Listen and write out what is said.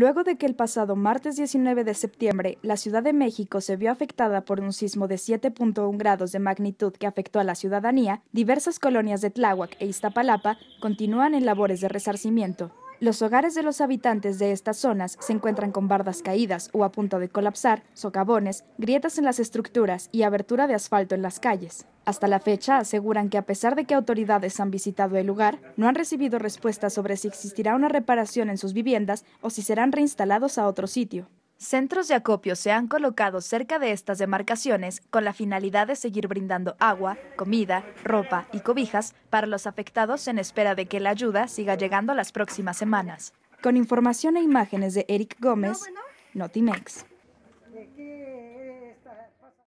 Luego de que el pasado martes 19 de septiembre la Ciudad de México se vio afectada por un sismo de 7.1 grados de magnitud que afectó a la ciudadanía, diversas colonias de Tláhuac e Iztapalapa continúan en labores de resarcimiento. Los hogares de los habitantes de estas zonas se encuentran con bardas caídas o a punto de colapsar, socavones, grietas en las estructuras y abertura de asfalto en las calles. Hasta la fecha aseguran que a pesar de que autoridades han visitado el lugar, no han recibido respuesta sobre si existirá una reparación en sus viviendas o si serán reinstalados a otro sitio. Centros de acopio se han colocado cerca de estas demarcaciones con la finalidad de seguir brindando agua, comida, ropa y cobijas para los afectados en espera de que la ayuda siga llegando las próximas semanas. Con información e imágenes de Eric Gómez, Notimex.